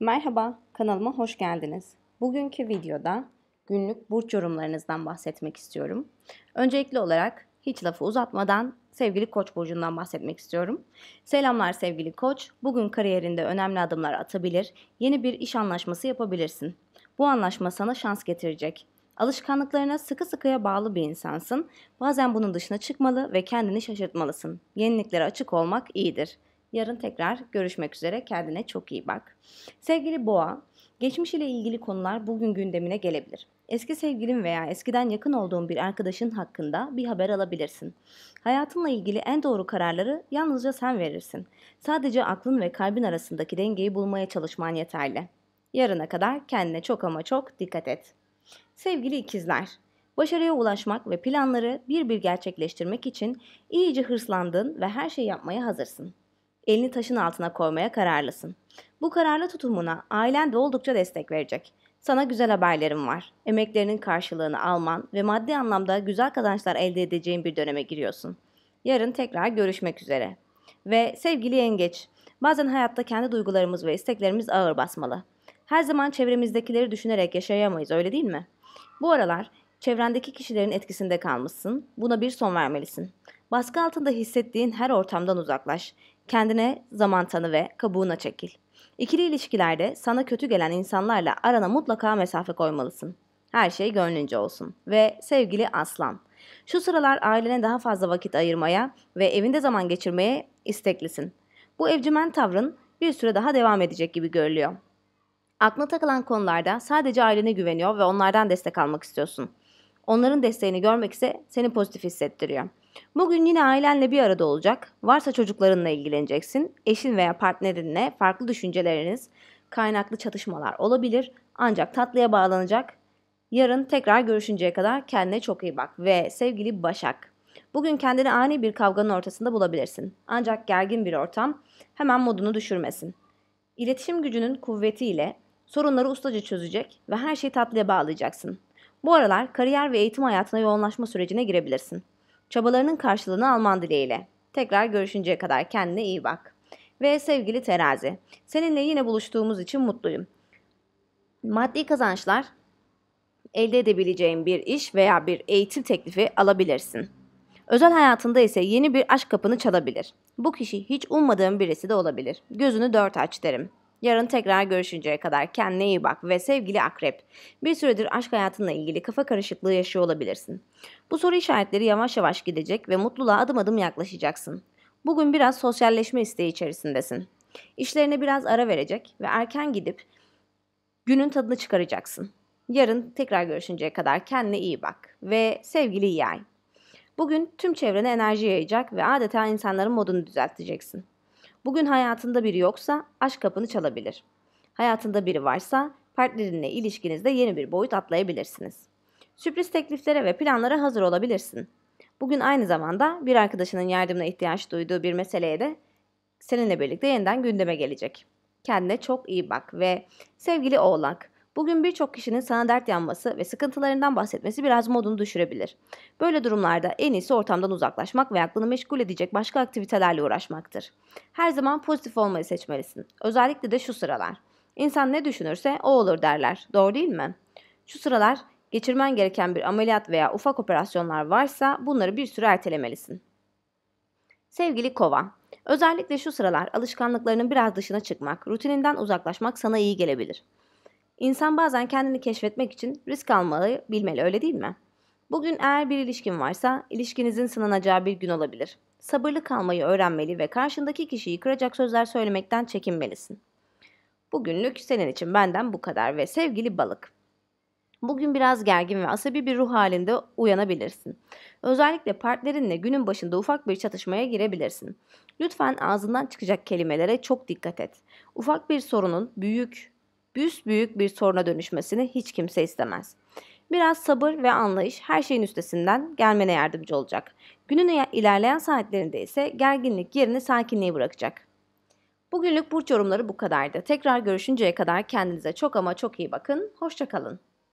Merhaba, kanalıma hoş geldiniz. Bugünkü videoda günlük burç yorumlarınızdan bahsetmek istiyorum. Öncelikli olarak hiç lafı uzatmadan sevgili Koç burcundan bahsetmek istiyorum. Selamlar sevgili Koç. Bugün kariyerinde önemli adımlar atabilir, yeni bir iş anlaşması yapabilirsin. Bu anlaşma sana şans getirecek. Alışkanlıklarına sıkı sıkıya bağlı bir insansın. Bazen bunun dışına çıkmalı ve kendini şaşırtmalısın. Yeniliklere açık olmak iyidir. Yarın tekrar görüşmek üzere. Kendine çok iyi bak. Sevgili Boğa, geçmiş ile ilgili konular bugün gündemine gelebilir. Eski sevgilin veya eskiden yakın olduğun bir arkadaşın hakkında bir haber alabilirsin. Hayatınla ilgili en doğru kararları yalnızca sen verirsin. Sadece aklın ve kalbin arasındaki dengeyi bulmaya çalışman yeterli. Yarına kadar kendine çok ama çok dikkat et. Sevgili ikizler, başarıya ulaşmak ve planları bir bir gerçekleştirmek için iyice hırslandın ve her şeyi yapmaya hazırsın elini taşın altına koymaya kararlısın. Bu kararlı tutumuna ailen de oldukça destek verecek. Sana güzel haberlerim var. Emeklerinin karşılığını alman ve maddi anlamda güzel kazançlar elde edeceğin bir döneme giriyorsun. Yarın tekrar görüşmek üzere. Ve sevgili yengeç, bazen hayatta kendi duygularımız ve isteklerimiz ağır basmalı. Her zaman çevremizdekileri düşünerek yaşayamayız öyle değil mi? Bu aralar çevrendeki kişilerin etkisinde kalmışsın. Buna bir son vermelisin. Baskı altında hissettiğin her ortamdan uzaklaş. Kendine zaman tanı ve kabuğuna çekil. İkili ilişkilerde sana kötü gelen insanlarla arana mutlaka mesafe koymalısın. Her şey gönlünce olsun. Ve sevgili aslan, şu sıralar ailene daha fazla vakit ayırmaya ve evinde zaman geçirmeye isteklisin. Bu evcimen tavrın bir süre daha devam edecek gibi görülüyor. Aklına takılan konularda sadece ailene güveniyor ve onlardan destek almak istiyorsun.'' Onların desteğini görmek ise seni pozitif hissettiriyor. Bugün yine ailenle bir arada olacak. Varsa çocuklarınla ilgileneceksin. Eşin veya partnerinle farklı düşünceleriniz, kaynaklı çatışmalar olabilir. Ancak tatlıya bağlanacak. Yarın tekrar görüşünceye kadar kendine çok iyi bak. Ve sevgili Başak, bugün kendini ani bir kavganın ortasında bulabilirsin. Ancak gergin bir ortam hemen modunu düşürmesin. İletişim gücünün kuvvetiyle sorunları ustaca çözecek ve her şeyi tatlıya bağlayacaksın. Bu aralar kariyer ve eğitim hayatına yoğunlaşma sürecine girebilirsin. Çabalarının karşılığını alman dileğiyle. Tekrar görüşünceye kadar kendine iyi bak. Ve sevgili terazi, seninle yine buluştuğumuz için mutluyum. Maddi kazançlar elde edebileceğin bir iş veya bir eğitim teklifi alabilirsin. Özel hayatında ise yeni bir aşk kapını çalabilir. Bu kişi hiç ummadığın birisi de olabilir. Gözünü dört aç derim. Yarın tekrar görüşünceye kadar kendine iyi bak ve sevgili akrep. Bir süredir aşk hayatınla ilgili kafa karışıklığı yaşıyor olabilirsin. Bu soru işaretleri yavaş yavaş gidecek ve mutluluğa adım adım yaklaşacaksın. Bugün biraz sosyalleşme isteği içerisindesin. İşlerine biraz ara verecek ve erken gidip günün tadını çıkaracaksın. Yarın tekrar görüşünceye kadar kendine iyi bak ve sevgili yay. Bugün tüm çevrene enerji yayacak ve adeta insanların modunu düzelteceksin. Bugün hayatında biri yoksa aşk kapını çalabilir. Hayatında biri varsa partnerinle ilişkinizde yeni bir boyut atlayabilirsiniz. Sürpriz tekliflere ve planlara hazır olabilirsin. Bugün aynı zamanda bir arkadaşının yardımına ihtiyaç duyduğu bir meseleye de seninle birlikte yeniden gündeme gelecek. Kendine çok iyi bak ve sevgili oğlak, Bugün birçok kişinin sana dert yanması ve sıkıntılarından bahsetmesi biraz modunu düşürebilir. Böyle durumlarda en iyisi ortamdan uzaklaşmak ve aklını meşgul edecek başka aktivitelerle uğraşmaktır. Her zaman pozitif olmayı seçmelisin. Özellikle de şu sıralar. İnsan ne düşünürse o olur derler. Doğru değil mi? Şu sıralar geçirmen gereken bir ameliyat veya ufak operasyonlar varsa bunları bir süre ertelemelisin. Sevgili kova, özellikle şu sıralar alışkanlıklarının biraz dışına çıkmak, rutininden uzaklaşmak sana iyi gelebilir. İnsan bazen kendini keşfetmek için risk almayı bilmeli öyle değil mi? Bugün eğer bir ilişkin varsa ilişkinizin sınanacağı bir gün olabilir. Sabırlı kalmayı öğrenmeli ve karşındaki kişiyi kıracak sözler söylemekten çekinmelisin. Bugünlük senin için benden bu kadar ve sevgili balık. Bugün biraz gergin ve asabi bir ruh halinde uyanabilirsin. Özellikle partnerinle günün başında ufak bir çatışmaya girebilirsin. Lütfen ağzından çıkacak kelimelere çok dikkat et. Ufak bir sorunun büyük büyük bir soruna dönüşmesini hiç kimse istemez. Biraz sabır ve anlayış her şeyin üstesinden gelmene yardımcı olacak. Günün ilerleyen saatlerinde ise gerginlik yerini sakinliğe bırakacak. Bugünlük burç yorumları bu kadardı. Tekrar görüşünceye kadar kendinize çok ama çok iyi bakın. Hoşçakalın.